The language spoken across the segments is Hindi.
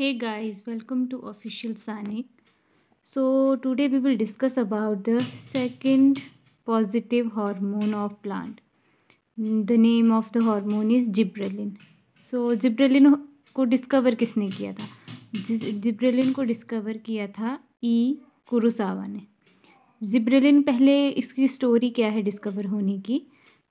hey guys welcome to official sonic so today we will discuss about the second positive hormone of plant the name of the hormone is gibberellin so gibberellin को डिस्कवर किसने किया था जिब्रेलिन को डिस्कवर किया था ई कुरुसावा ने जिब्रेलिन पहले इसकी स्टोरी क्या है डिस्कवर होने की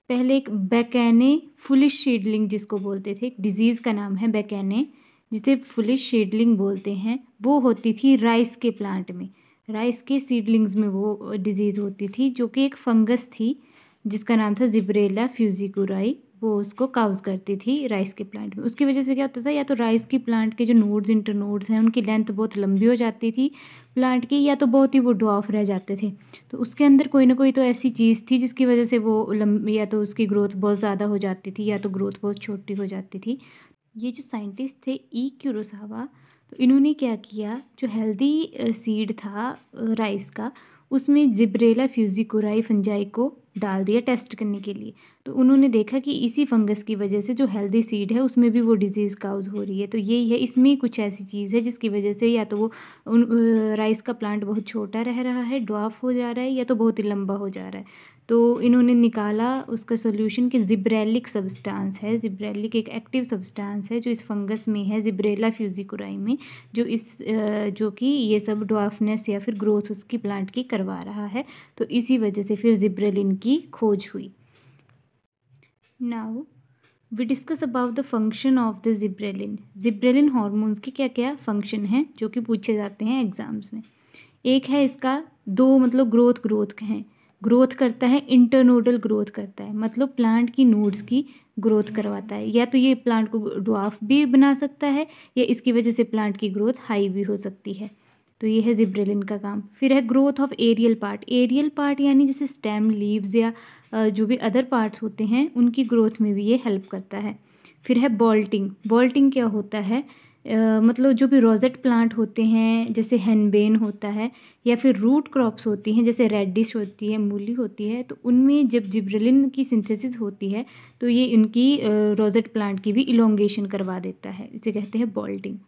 पहले एक बैकैने फुलिश शीडलिंग जिसको बोलते थे एक डिजीज़ का नाम है बैकैने जिसे फुलिश सीडलिंग बोलते हैं वो होती थी राइस के प्लांट में राइस के सीडलिंग्स में वो डिजीज़ होती थी जो कि एक फंगस थी जिसका नाम था जिब्रेला फ्यूजिकुराई वो उसको काउज करती थी राइस के प्लांट में उसकी वजह से क्या होता था या तो राइस की प्लांट के जो नोड्स इंटर नोड्स हैं उनकी लेंथ बहुत लंबी हो जाती थी प्लांट की या तो बहुत ही वो ड्रॉफ रह जाते थे तो उसके अंदर कोई ना कोई तो ऐसी चीज़ थी जिसकी वजह से वो लंबी या तो उसकी ग्रोथ बहुत ज़्यादा हो जाती थी या तो ग्रोथ बहुत छोटी हो जाती थी ये जो साइंटिस्ट थे ई क्यूरोसावा तो इन्होंने क्या किया जो हेल्दी सीड था राइस का उसमें जिब्रेला फ्यूजिकोराई फंजाई को डाल दिया टेस्ट करने के लिए तो उन्होंने देखा कि इसी फंगस की वजह से जो हेल्दी सीड है उसमें भी वो डिजीज़ काउज हो रही है तो यही है इसमें कुछ ऐसी चीज़ है जिसकी वजह से या तो वो उन राइस का प्लांट बहुत छोटा रह रहा है ड्वाफ हो जा रहा है या तो बहुत ही लंबा हो जा रहा है तो इन्होंने निकाला उसका सोल्यूशन कि जिब्रेलिक सब्सटेंस है जिब्रेलिक एक एक्टिव सब्सटेंस है जो इस फंगस में है जिब्रेला फ्यूजिकुराई में जो इस जो कि ये सब डॉफनेस या फिर ग्रोथ उसकी प्लांट की करवा रहा है तो इसी वजह से फिर जिब्रेलिन की खोज हुई now we discuss about the function of the gibberellin gibberellin hormones के क्या क्या फंक्शन हैं जो कि पूछे जाते हैं एग्ज़ाम्स में एक है इसका दो मतलब ग्रोथ ग्रोथ के हैं ग्रोथ करता है इंटरनोडल ग्रोथ करता है मतलब प्लांट की नोड्स की ग्रोथ करवाता है या तो ये प्लांट को डुआफ भी बना सकता है या इसकी वजह से प्लांट की ग्रोथ हाई भी हो सकती है तो ये है जिब्रेलिन का काम फिर है growth of aerial part aerial part यानी जैसे स्टेम लीव्स या जो भी अदर पार्ट्स होते हैं उनकी ग्रोथ में भी ये हेल्प करता है फिर है बॉल्टिंग बॉल्टिंग क्या होता है मतलब जो भी रोज़ेट प्लांट होते हैं जैसे हेनबेन होता है या फिर रूट क्रॉप्स होती हैं जैसे रेडिश होती है मूली होती है तो उनमें जब जिब्रेलिन की सिंथेसिस होती है तो ये इनकी रोज़ेट प्लांट की भी इलोंगेशन करवा देता है इसे कहते हैं बॉल्टिंग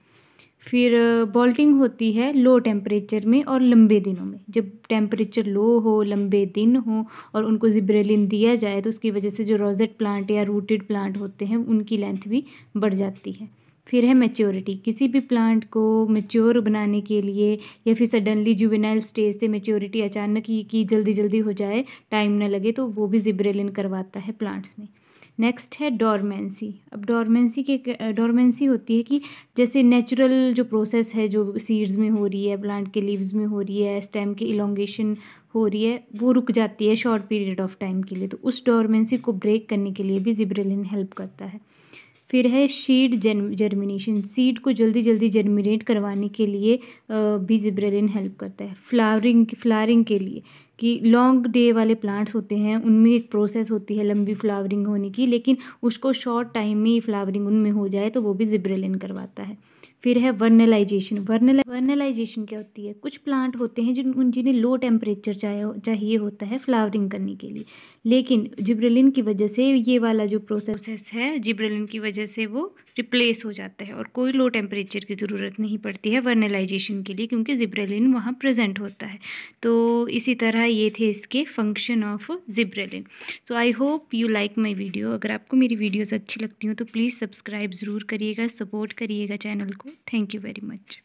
फिर बॉल्टिंग होती है लो टेम्परेचर में और लंबे दिनों में जब टेम्परेचर लो हो लंबे दिन हो और उनको जिब्रेलिन दिया जाए तो उसकी वजह से जो रोजेट प्लांट या रूटेड प्लांट होते हैं उनकी लेंथ भी बढ़ जाती है फिर है मेच्योरिटी किसी भी प्लांट को मेच्योर बनाने के लिए या फिर सडनली जुवेनाइल स्टेज से मेच्योरिटी अचानक ही की जल्दी जल्दी हो जाए टाइम ना लगे तो वो भी जिब्रेलिन करवाता है प्लांट्स में नेक्स्ट है डॉर्मेंसी अब डॉर्मेंसी के डॉर्मेंसी होती है कि जैसे नेचुरल जो प्रोसेस है जो सीड्स में हो रही है प्लांट के लीव्स में हो रही है स्टेम के इलोंगेशन हो रही है वो रुक जाती है शॉर्ट पीरियड ऑफ टाइम के लिए तो उस डॉर्मेंसी को ब्रेक करने के लिए भी जिब्रेलिन हेल्प करता है फिर है सीड जर्मिनेशन सीड को जल्दी जल्दी जर्मिनेट करवाने के लिए बीज हेल्प करता है फ्लावरिंग फ्लावरिंग के लिए कि लॉन्ग डे वाले प्लांट्स होते हैं उनमें एक प्रोसेस होती है लंबी फ्लावरिंग होने की लेकिन उसको शॉर्ट टाइम में ही फ्लावरिंग उनमें हो जाए तो वो भी जिब्रेलिन करवाता है फिर है वर्नलाइजेशन वर्नल वर्नलाइजेशन क्या होती है कुछ प्लांट होते हैं जिन जिन्हें लो टेम्परेचर चाहिए होता है फ्लावरिंग करने के लिए लेकिन जिब्रेलिन की वजह से ये वाला जो प्रोसेस है जिब्रेलिन की वजह से वो रिप्लेस हो जाता है और कोई लो टेम्परेचर की ज़रूरत नहीं पड़ती है वर्नलाइजेशन के लिए क्योंकि जिब्रेलिन वहाँ प्रेजेंट होता है तो इसी तरह ये थे इसके function of gibberellin so I hope you like my video अगर आपको मेरी वीडियोज़ अच्छी लगती हो तो प्लीज़ सब्सक्राइब ज़रूर करिएगा सपोर्ट करिएगा चैनल को थैंक यू वेरी मच